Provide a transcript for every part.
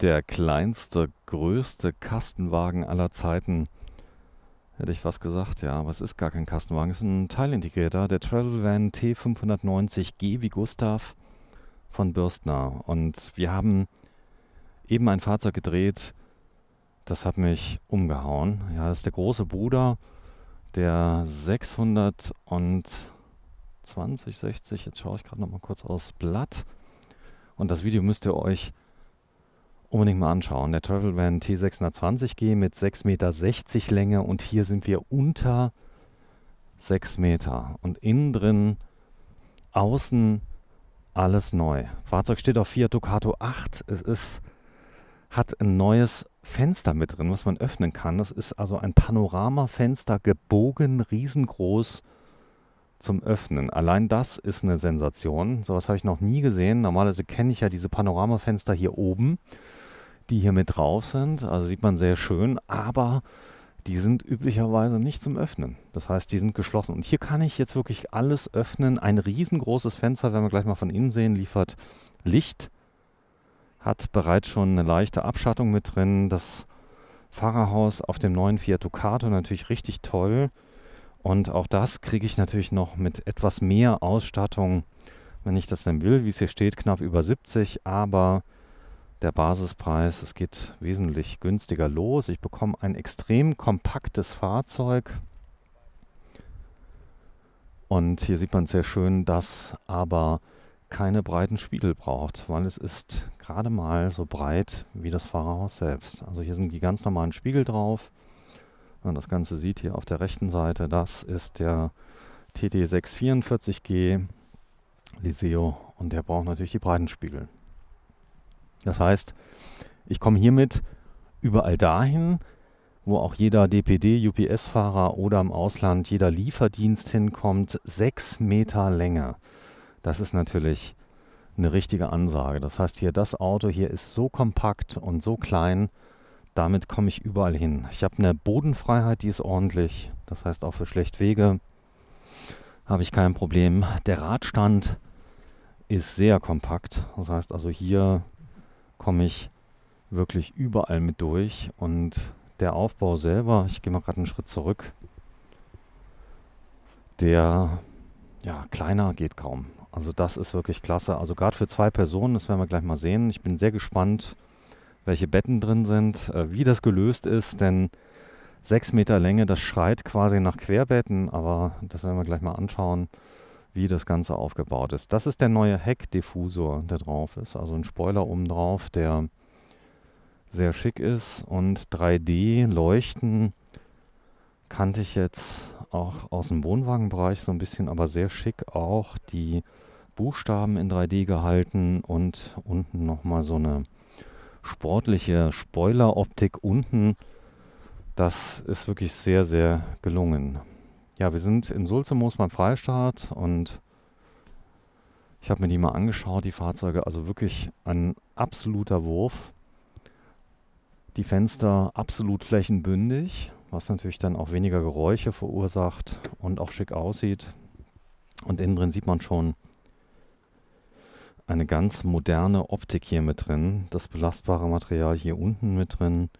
der kleinste, größte Kastenwagen aller Zeiten. Hätte ich was gesagt, ja, aber es ist gar kein Kastenwagen, es ist ein Teilintegrierter, der Travel Van T590G wie Gustav von Bürstner. Und wir haben eben ein Fahrzeug gedreht, das hat mich umgehauen. Ja, das ist der große Bruder der 620, 60, jetzt schaue ich gerade nochmal kurz aus Blatt. Und das Video müsst ihr euch unbedingt mal anschauen. Der Travel Van T620G mit 6,60 Meter Länge und hier sind wir unter 6 Meter. Und innen drin, außen alles neu. Fahrzeug steht auf Fiat Ducato 8. Es ist, hat ein neues Fenster mit drin, was man öffnen kann. Das ist also ein Panoramafenster, gebogen, riesengroß zum Öffnen. Allein das ist eine Sensation. Sowas habe ich noch nie gesehen. Normalerweise kenne ich ja diese Panoramafenster hier oben, die hier mit drauf sind. Also sieht man sehr schön, aber die sind üblicherweise nicht zum Öffnen. Das heißt, die sind geschlossen. Und hier kann ich jetzt wirklich alles öffnen. Ein riesengroßes Fenster, werden wir gleich mal von innen sehen, liefert Licht. Hat bereits schon eine leichte Abschattung mit drin. Das Fahrerhaus auf dem neuen Fiat Ducato natürlich richtig toll. Und auch das kriege ich natürlich noch mit etwas mehr Ausstattung, wenn ich das denn will, wie es hier steht, knapp über 70, aber der Basispreis, es geht wesentlich günstiger los. Ich bekomme ein extrem kompaktes Fahrzeug. Und hier sieht man sehr schön, dass aber keine breiten Spiegel braucht, weil es ist gerade mal so breit wie das Fahrerhaus selbst. Also hier sind die ganz normalen Spiegel drauf man das Ganze sieht hier auf der rechten Seite, das ist der TD644G Liseo und der braucht natürlich die Breitenspiegel. Das heißt, ich komme hiermit überall dahin, wo auch jeder DPD, UPS-Fahrer oder im Ausland jeder Lieferdienst hinkommt, sechs Meter länger. Das ist natürlich eine richtige Ansage. Das heißt hier, das Auto hier ist so kompakt und so klein, damit komme ich überall hin. Ich habe eine Bodenfreiheit, die ist ordentlich. Das heißt, auch für schlechte Wege habe ich kein Problem. Der Radstand ist sehr kompakt. Das heißt also, hier komme ich wirklich überall mit durch. Und der Aufbau selber, ich gehe mal gerade einen Schritt zurück, der ja, kleiner geht kaum. Also das ist wirklich klasse. Also gerade für zwei Personen, das werden wir gleich mal sehen. Ich bin sehr gespannt, welche Betten drin sind, äh, wie das gelöst ist, denn sechs Meter Länge, das schreit quasi nach Querbetten, aber das werden wir gleich mal anschauen, wie das Ganze aufgebaut ist. Das ist der neue Heckdiffusor, der drauf ist, also ein Spoiler oben drauf, der sehr schick ist und 3D-Leuchten kannte ich jetzt auch aus dem Wohnwagenbereich so ein bisschen, aber sehr schick auch die Buchstaben in 3D gehalten und unten nochmal so eine sportliche Spoiler-Optik unten, das ist wirklich sehr, sehr gelungen. Ja, wir sind in Sulzemoos beim Freistaat und ich habe mir die mal angeschaut, die Fahrzeuge, also wirklich ein absoluter Wurf. Die Fenster absolut flächenbündig, was natürlich dann auch weniger Geräusche verursacht und auch schick aussieht. Und innen drin sieht man schon eine ganz moderne Optik hier mit drin, das belastbare Material hier unten mit drin.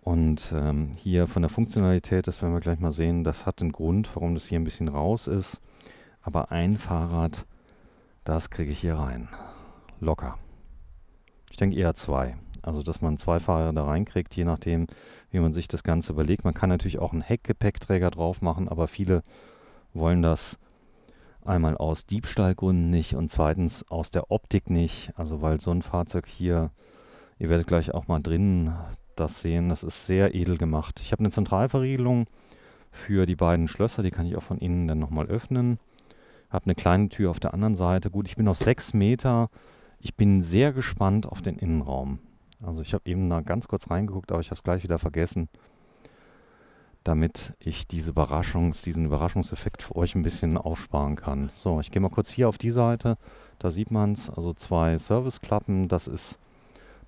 Und ähm, hier von der Funktionalität, das werden wir gleich mal sehen, das hat einen Grund, warum das hier ein bisschen raus ist. Aber ein Fahrrad, das kriege ich hier rein. Locker. Ich denke eher zwei. Also, dass man zwei Fahrer da reinkriegt, je nachdem, wie man sich das Ganze überlegt. Man kann natürlich auch einen Heckgepäckträger drauf machen, aber viele wollen das einmal aus Diebstahlgründen nicht und zweitens aus der Optik nicht. Also weil so ein Fahrzeug hier, ihr werdet gleich auch mal drinnen das sehen, das ist sehr edel gemacht. Ich habe eine Zentralverriegelung für die beiden Schlösser, die kann ich auch von innen dann nochmal öffnen. Habe eine kleine Tür auf der anderen Seite. Gut, ich bin auf 6 Meter. Ich bin sehr gespannt auf den Innenraum. Also ich habe eben da ganz kurz reingeguckt, aber ich habe es gleich wieder vergessen damit ich diese Überraschungs, diesen Überraschungseffekt für euch ein bisschen aufsparen kann. So, ich gehe mal kurz hier auf die Seite. Da sieht man es, also zwei Serviceklappen. Das ist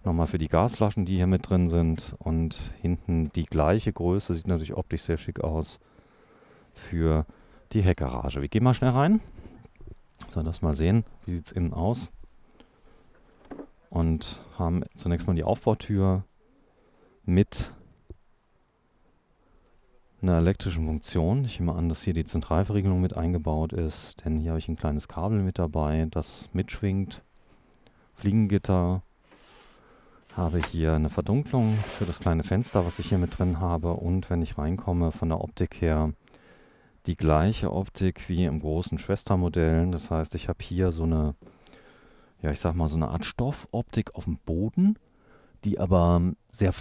nochmal für die Gasflaschen, die hier mit drin sind. Und hinten die gleiche Größe, sieht natürlich optisch sehr schick aus, für die Heckgarage. Wir gehen mal schnell rein. So, das mal sehen, wie sieht es innen aus. Und haben zunächst mal die Aufbautür mit einer elektrischen Funktion. Ich nehme an, dass hier die Zentralverriegelung mit eingebaut ist, denn hier habe ich ein kleines Kabel mit dabei, das mitschwingt. Fliegengitter. Habe hier eine Verdunklung für das kleine Fenster, was ich hier mit drin habe. Und wenn ich reinkomme, von der Optik her die gleiche Optik wie im großen Schwestermodell. Das heißt, ich habe hier so eine, ja ich sag mal, so eine Art Stoffoptik auf dem Boden die aber sehr,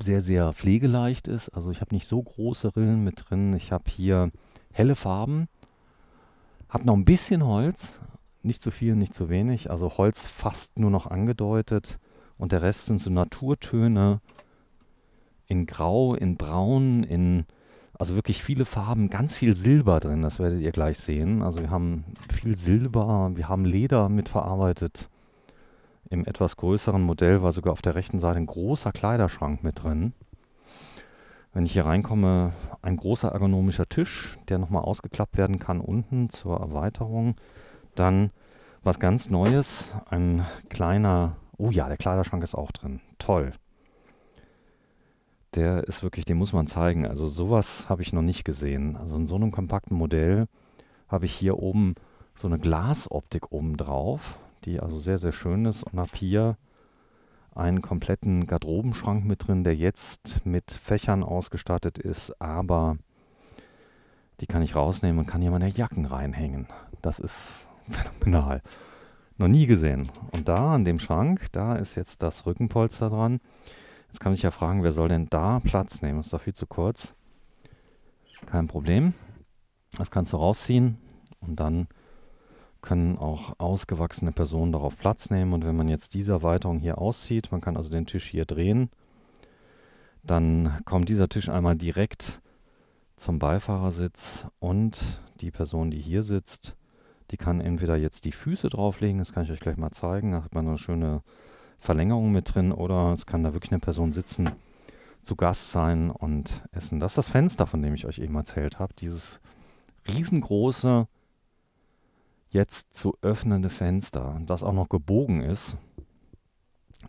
sehr, sehr pflegeleicht ist. Also ich habe nicht so große Rillen mit drin. Ich habe hier helle Farben, habe noch ein bisschen Holz, nicht zu viel, nicht zu wenig. Also Holz fast nur noch angedeutet und der Rest sind so Naturtöne in Grau, in Braun, in also wirklich viele Farben, ganz viel Silber drin, das werdet ihr gleich sehen. Also wir haben viel Silber, wir haben Leder mit verarbeitet. Im etwas größeren Modell war sogar auf der rechten Seite ein großer Kleiderschrank mit drin. Wenn ich hier reinkomme, ein großer ergonomischer Tisch, der nochmal ausgeklappt werden kann unten zur Erweiterung. Dann was ganz Neues, ein kleiner, oh ja, der Kleiderschrank ist auch drin. Toll. Der ist wirklich, den muss man zeigen. Also sowas habe ich noch nicht gesehen. Also in so einem kompakten Modell habe ich hier oben so eine Glasoptik oben drauf die also sehr, sehr schön ist und habe hier einen kompletten Garderobenschrank mit drin, der jetzt mit Fächern ausgestattet ist, aber die kann ich rausnehmen und kann hier meine Jacken reinhängen. Das ist phänomenal. Noch nie gesehen. Und da an dem Schrank, da ist jetzt das Rückenpolster dran. Jetzt kann ich ja fragen, wer soll denn da Platz nehmen? Ist doch viel zu kurz. Kein Problem. Das kannst du rausziehen und dann können auch ausgewachsene Personen darauf Platz nehmen. Und wenn man jetzt diese Erweiterung hier auszieht, man kann also den Tisch hier drehen, dann kommt dieser Tisch einmal direkt zum Beifahrersitz und die Person, die hier sitzt, die kann entweder jetzt die Füße drauflegen, das kann ich euch gleich mal zeigen, da hat man eine schöne Verlängerung mit drin, oder es kann da wirklich eine Person sitzen, zu Gast sein und essen. Das ist das Fenster, von dem ich euch eben erzählt habe, dieses riesengroße jetzt zu öffnende Fenster, das auch noch gebogen ist,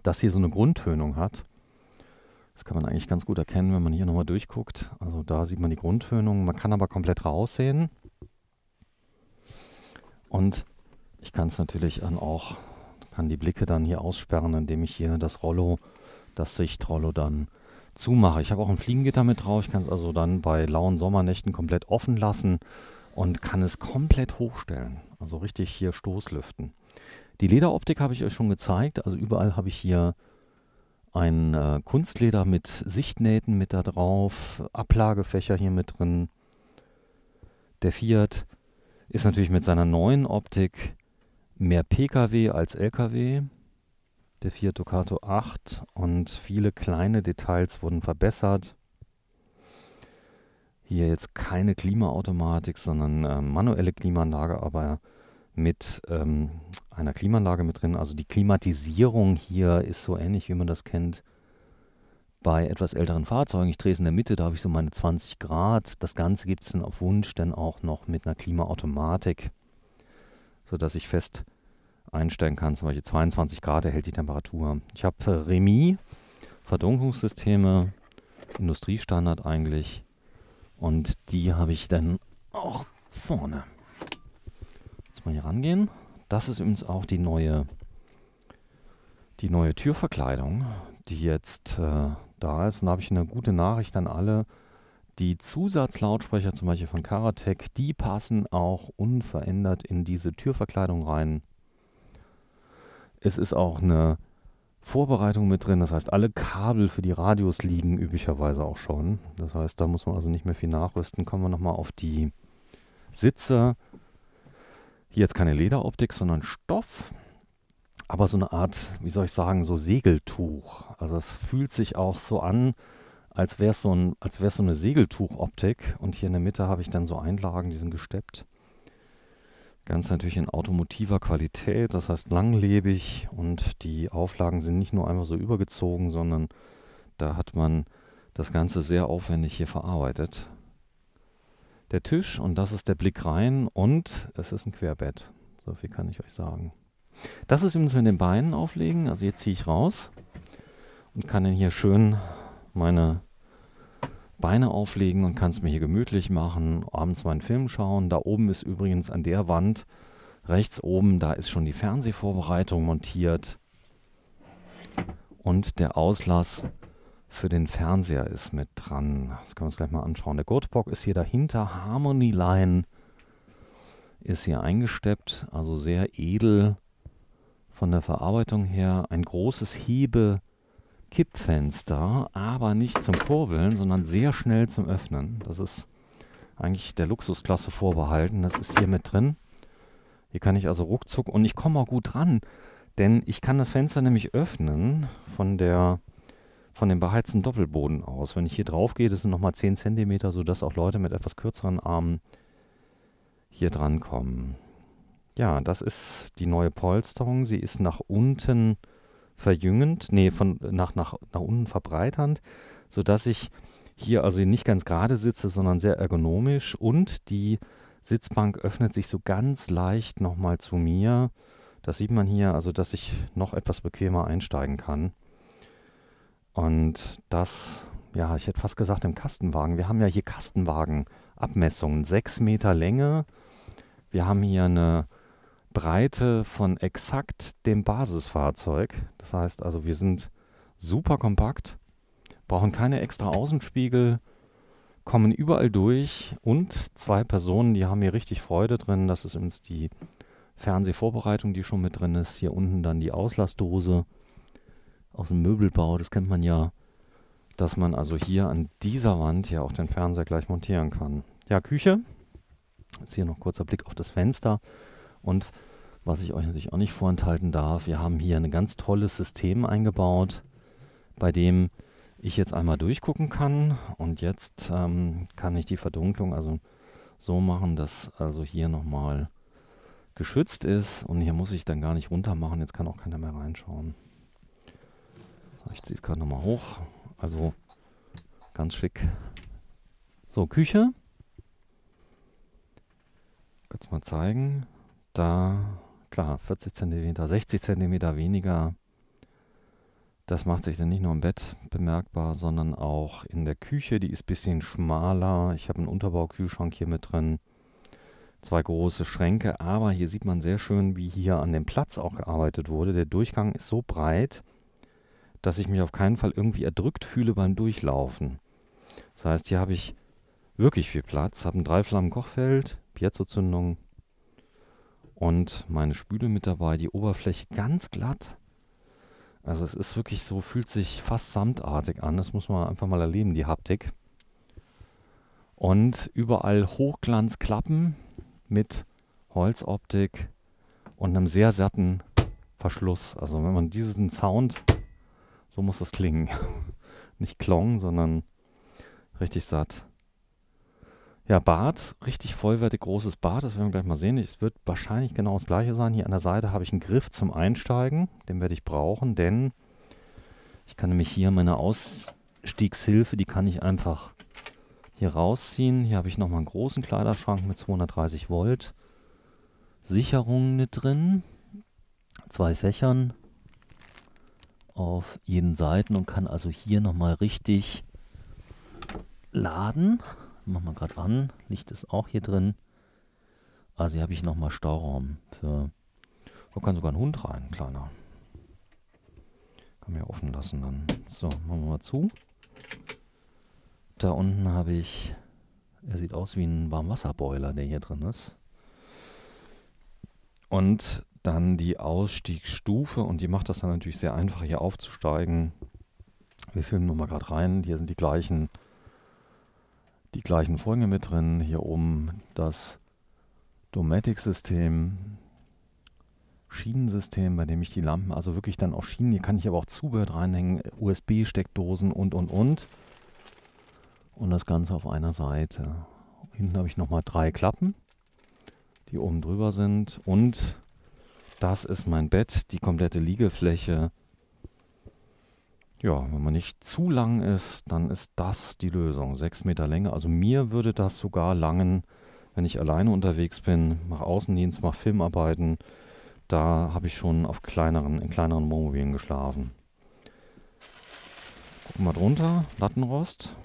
das hier so eine Grundtönung hat. Das kann man eigentlich ganz gut erkennen, wenn man hier nochmal durchguckt. Also da sieht man die Grundtönung. Man kann aber komplett raussehen. Und ich kann es natürlich dann auch, kann die Blicke dann hier aussperren, indem ich hier das Rollo, das Sichtrollo dann zumache. Ich habe auch ein Fliegengitter mit drauf. Ich kann es also dann bei lauen Sommernächten komplett offen lassen und kann es komplett hochstellen. Also richtig hier Stoßlüften. Die Lederoptik habe ich euch schon gezeigt. Also überall habe ich hier ein äh, Kunstleder mit Sichtnähten mit da drauf, Ablagefächer hier mit drin. Der Fiat ist natürlich mit seiner neuen Optik mehr PKW als LKW. Der Fiat Ducato 8 und viele kleine Details wurden verbessert hier jetzt keine Klimaautomatik, sondern äh, manuelle Klimaanlage, aber mit ähm, einer Klimaanlage mit drin. Also die Klimatisierung hier ist so ähnlich, wie man das kennt bei etwas älteren Fahrzeugen. Ich drehe es in der Mitte, da habe ich so meine 20 Grad. Das Ganze gibt es dann auf Wunsch dann auch noch mit einer Klimaautomatik, sodass ich fest einstellen kann, zum Beispiel 22 Grad erhält die Temperatur. Ich habe äh, Remis, Verdunkungssysteme, Industriestandard eigentlich, und die habe ich dann auch vorne. Jetzt mal hier rangehen. Das ist übrigens auch die neue, die neue Türverkleidung, die jetzt äh, da ist. Und da habe ich eine gute Nachricht an alle. Die Zusatzlautsprecher, zum Beispiel von Karatec, die passen auch unverändert in diese Türverkleidung rein. Es ist auch eine Vorbereitung mit drin. Das heißt, alle Kabel für die Radios liegen üblicherweise auch schon. Das heißt, da muss man also nicht mehr viel nachrüsten. Kommen wir nochmal auf die Sitze. Hier jetzt keine Lederoptik, sondern Stoff. Aber so eine Art, wie soll ich sagen, so Segeltuch. Also es fühlt sich auch so an, als wäre so es so eine Segeltuchoptik. Und hier in der Mitte habe ich dann so Einlagen, die sind gesteppt. Ganz natürlich in automotiver Qualität, das heißt langlebig und die Auflagen sind nicht nur einfach so übergezogen, sondern da hat man das Ganze sehr aufwendig hier verarbeitet. Der Tisch und das ist der Blick rein und es ist ein Querbett. So viel kann ich euch sagen. Das ist übrigens mit den Beinen auflegen, also jetzt ziehe ich raus und kann dann hier schön meine Beine auflegen und kann es mir hier gemütlich machen, abends meinen Film schauen. Da oben ist übrigens an der Wand, rechts oben, da ist schon die Fernsehvorbereitung montiert. Und der Auslass für den Fernseher ist mit dran. Das können wir uns gleich mal anschauen. Der Gurtbock ist hier dahinter. Harmony Line ist hier eingesteppt, also sehr edel von der Verarbeitung her. Ein großes Hebe Kippfenster, aber nicht zum Kurbeln, sondern sehr schnell zum Öffnen. Das ist eigentlich der Luxusklasse vorbehalten. Das ist hier mit drin. Hier kann ich also ruckzuck und ich komme auch gut dran, denn ich kann das Fenster nämlich öffnen von der von dem beheizten Doppelboden aus. Wenn ich hier drauf gehe, das sind nochmal 10 cm, sodass auch Leute mit etwas kürzeren Armen hier dran kommen. Ja, das ist die neue Polsterung. Sie ist nach unten verjüngend, nee, von nach, nach, nach unten verbreiternd, sodass ich hier also nicht ganz gerade sitze, sondern sehr ergonomisch und die Sitzbank öffnet sich so ganz leicht nochmal zu mir. Das sieht man hier, also dass ich noch etwas bequemer einsteigen kann. Und das, ja, ich hätte fast gesagt im Kastenwagen. Wir haben ja hier Kastenwagenabmessungen, abmessungen 6 Meter Länge. Wir haben hier eine Breite von exakt dem Basisfahrzeug. Das heißt also, wir sind super kompakt, brauchen keine extra Außenspiegel, kommen überall durch und zwei Personen, die haben hier richtig Freude drin. Das ist uns die Fernsehvorbereitung, die schon mit drin ist. Hier unten dann die Auslassdose aus dem Möbelbau, das kennt man ja, dass man also hier an dieser Wand ja auch den Fernseher gleich montieren kann. Ja, Küche. Jetzt hier noch kurzer Blick auf das Fenster. Und was ich euch natürlich auch nicht vorenthalten darf. Wir haben hier ein ganz tolles System eingebaut, bei dem ich jetzt einmal durchgucken kann und jetzt ähm, kann ich die Verdunklung also so machen, dass also hier nochmal geschützt ist und hier muss ich dann gar nicht runter machen, jetzt kann auch keiner mehr reinschauen. So, ich ziehe es gerade nochmal hoch, also ganz schick. So, Küche. Kurz mal zeigen. Da klar, 40 cm, 60 cm weniger, das macht sich dann nicht nur im Bett bemerkbar, sondern auch in der Küche. Die ist ein bisschen schmaler. Ich habe einen Unterbaukühlschrank hier mit drin. Zwei große Schränke, aber hier sieht man sehr schön, wie hier an dem Platz auch gearbeitet wurde. Der Durchgang ist so breit, dass ich mich auf keinen Fall irgendwie erdrückt fühle beim Durchlaufen. Das heißt, hier habe ich wirklich viel Platz, habe ein Dreiflammen-Kochfeld, Piezo-Zündung, und meine Spüle mit dabei, die Oberfläche ganz glatt. Also es ist wirklich so, fühlt sich fast samtartig an. Das muss man einfach mal erleben, die Haptik. Und überall Hochglanzklappen mit Holzoptik und einem sehr satten Verschluss. Also wenn man diesen Sound, so muss das klingen. Nicht klong, sondern richtig satt. Ja, Bad, richtig vollwertig großes Bad, das werden wir gleich mal sehen. Es wird wahrscheinlich genau das gleiche sein. Hier an der Seite habe ich einen Griff zum Einsteigen, den werde ich brauchen, denn ich kann nämlich hier meine Ausstiegshilfe, die kann ich einfach hier rausziehen. Hier habe ich nochmal einen großen Kleiderschrank mit 230 Volt. Sicherungen mit drin, zwei Fächern auf jeden Seiten und kann also hier nochmal richtig laden. Mach mal gerade an. Licht ist auch hier drin. Also ah, hier habe ich nochmal Stauraum für. Da kann sogar ein Hund rein, ein kleiner. Kann man ja offen lassen dann. So, machen wir mal zu. Da unten habe ich. Er sieht aus wie ein Warmwasserboiler, der hier drin ist. Und dann die Ausstiegsstufe und die macht das dann natürlich sehr einfach, hier aufzusteigen. Wir filmen nochmal gerade rein. Hier sind die gleichen die gleichen Folgen mit drin. Hier oben das Domatic-System, Schienensystem, bei dem ich die Lampen, also wirklich dann auch Schienen, hier kann ich aber auch Zubehör reinhängen, USB-Steckdosen und, und, und. Und das Ganze auf einer Seite. Hinten habe ich nochmal drei Klappen, die oben drüber sind. Und das ist mein Bett, die komplette Liegefläche ja, wenn man nicht zu lang ist, dann ist das die Lösung. Sechs Meter Länge. Also mir würde das sogar langen, wenn ich alleine unterwegs bin, mache Außendienst, mache Filmarbeiten. Da habe ich schon auf kleineren, in kleineren Wohnmobilen geschlafen. Gucken wir drunter. Lattenrost.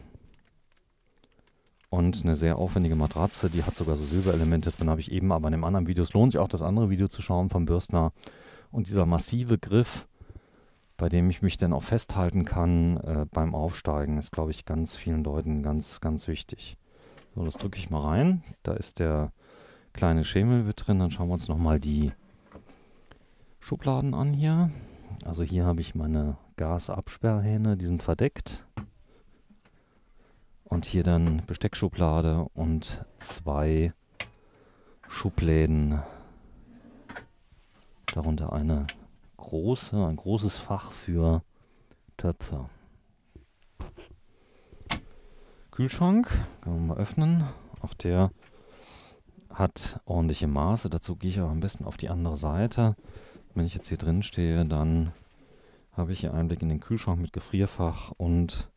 Und eine sehr aufwendige Matratze. Die hat sogar so Silberelemente drin, habe ich eben aber in dem anderen Video. Es lohnt sich auch, das andere Video zu schauen vom Bürstner. Und dieser massive Griff bei dem ich mich dann auch festhalten kann äh, beim Aufsteigen, ist, glaube ich, ganz vielen Leuten ganz, ganz wichtig. So, das drücke ich mal rein. Da ist der kleine Schemel mit drin. Dann schauen wir uns nochmal die Schubladen an hier. Also hier habe ich meine Gasabsperrhähne, die sind verdeckt. Und hier dann Besteckschublade und zwei Schubläden. Darunter eine große, ein großes Fach für Töpfe. Kühlschrank, können wir mal öffnen. Auch der hat ordentliche Maße. Dazu gehe ich auch am besten auf die andere Seite. Wenn ich jetzt hier drin stehe, dann habe ich hier Einblick in den Kühlschrank mit Gefrierfach und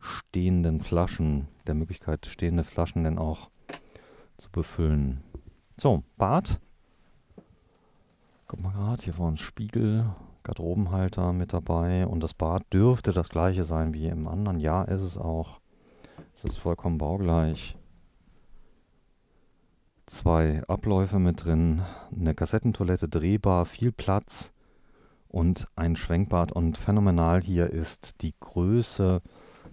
stehenden Flaschen, der Möglichkeit, stehende Flaschen dann auch zu befüllen. So, Bad. Guck mal gerade, hier vorne Spiegel, Garderobenhalter mit dabei und das Bad dürfte das gleiche sein wie im anderen. Ja, ist es auch. Es ist vollkommen baugleich. Zwei Abläufe mit drin, eine Kassettentoilette drehbar, viel Platz und ein Schwenkbad. Und phänomenal hier ist die Größe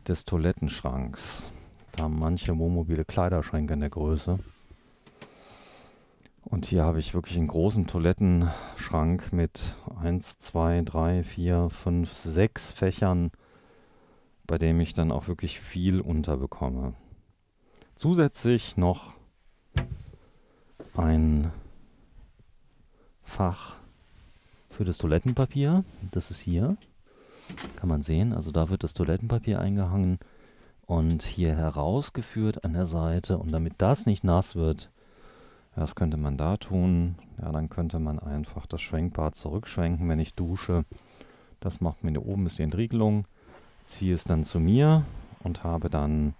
des Toilettenschranks. Da haben manche wohnmobile Kleiderschränke in der Größe. Und hier habe ich wirklich einen großen Toilettenschrank mit 1, 2, 3, 4, 5, 6 Fächern, bei dem ich dann auch wirklich viel unterbekomme. Zusätzlich noch ein Fach für das Toilettenpapier. Das ist hier. Kann man sehen. Also da wird das Toilettenpapier eingehangen und hier herausgeführt an der Seite. Und damit das nicht nass wird, was könnte man da tun? Ja, dann könnte man einfach das Schwenkbad zurückschwenken, wenn ich dusche. Das macht mir hier oben ein bisschen Entriegelung. Ziehe es dann zu mir und habe dann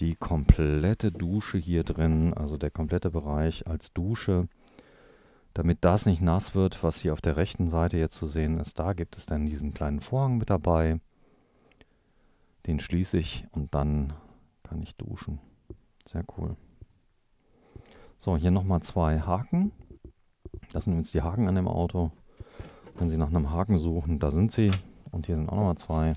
die komplette Dusche hier drin, also der komplette Bereich als Dusche. Damit das nicht nass wird, was hier auf der rechten Seite jetzt zu sehen ist, da gibt es dann diesen kleinen Vorhang mit dabei. Den schließe ich und dann kann ich duschen. Sehr cool. So, hier nochmal zwei Haken. Das sind jetzt die Haken an dem Auto. Wenn Sie nach einem Haken suchen, da sind sie. Und hier sind auch nochmal zwei.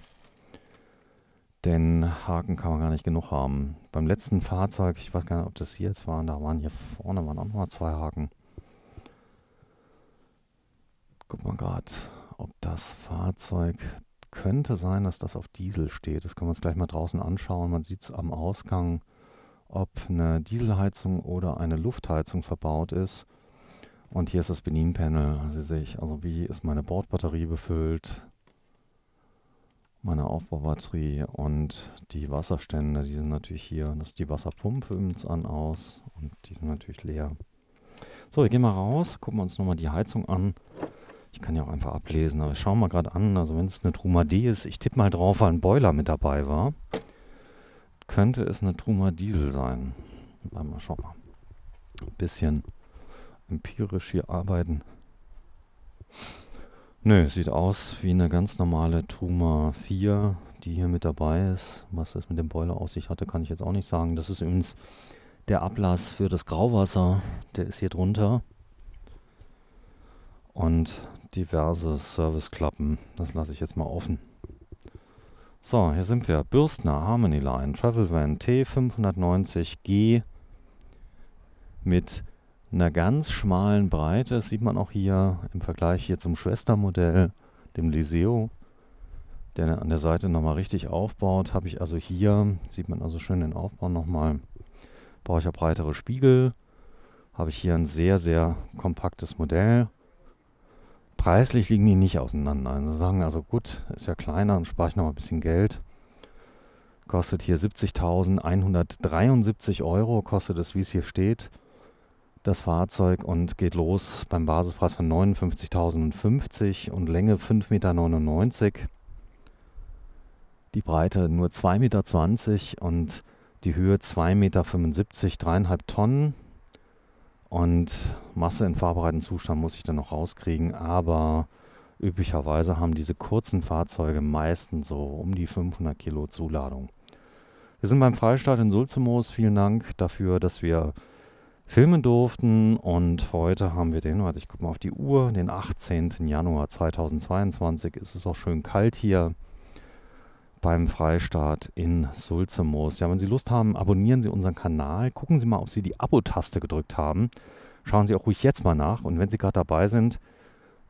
Denn Haken kann man gar nicht genug haben. Beim letzten Fahrzeug, ich weiß gar nicht, ob das hier jetzt waren, da waren hier vorne waren auch nochmal zwei Haken. Guck mal gerade, ob das Fahrzeug könnte sein, dass das auf Diesel steht. Das können wir uns gleich mal draußen anschauen. Man sieht es am Ausgang ob eine Dieselheizung oder eine Luftheizung verbaut ist. Und hier ist das Bedienpanel. Also sehe ich, also wie ist meine Bordbatterie befüllt, meine Aufbaubatterie und die Wasserstände, die sind natürlich hier. Das ist die Wasserpumpe ins an aus und die sind natürlich leer. So, wir gehen mal raus, gucken uns nochmal die Heizung an. Ich kann ja auch einfach ablesen, aber schauen wir gerade an. Also wenn es eine Truma D ist, ich tippe mal drauf, weil ein Boiler mit dabei war. Könnte es eine Truma Diesel sein? Bleiben wir mal. Ein bisschen empirisch hier arbeiten. Nö, sieht aus wie eine ganz normale Truma 4, die hier mit dabei ist. Was das mit dem Boiler aus sich hatte, kann ich jetzt auch nicht sagen. Das ist übrigens der Ablass für das Grauwasser. Der ist hier drunter. Und diverse Serviceklappen. Das lasse ich jetzt mal offen. So, hier sind wir. Bürstner Harmony Line Travel Van T590G mit einer ganz schmalen Breite. Das sieht man auch hier im Vergleich hier zum Schwestermodell, dem Liseo, der an der Seite nochmal richtig aufbaut. Habe ich also hier, sieht man also schön den Aufbau nochmal, brauche ich ja breitere Spiegel. Habe ich hier ein sehr, sehr kompaktes Modell preislich liegen die nicht auseinander. Also sagen also gut, ist ja kleiner, dann spare ich noch mal ein bisschen Geld. Kostet hier 70.173 Euro, kostet es, wie es hier steht, das Fahrzeug und geht los beim Basispreis von 59.050 und Länge 5,99 Meter. Die Breite nur 2,20 Meter und die Höhe 2,75 Meter, dreieinhalb Tonnen. Und Masse in fahrbereiten Zustand muss ich dann noch rauskriegen, aber üblicherweise haben diese kurzen Fahrzeuge meistens so um die 500 Kilo Zuladung. Wir sind beim Freistaat in Sulzemoos. Vielen Dank dafür, dass wir filmen durften. Und heute haben wir den, warte, ich gucke mal auf die Uhr, den 18. Januar 2022. Es ist auch schön kalt hier beim Freistaat in Sulzemoos. Ja, wenn Sie Lust haben, abonnieren Sie unseren Kanal. Gucken Sie mal, ob Sie die Abo-Taste gedrückt haben. Schauen Sie auch ruhig jetzt mal nach. Und wenn Sie gerade dabei sind,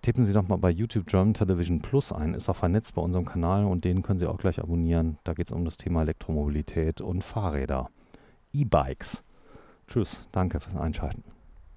tippen Sie doch mal bei YouTube German Television Plus ein. Ist auch vernetzt bei unserem Kanal und den können Sie auch gleich abonnieren. Da geht es um das Thema Elektromobilität und Fahrräder. E-Bikes. Tschüss, danke fürs Einschalten.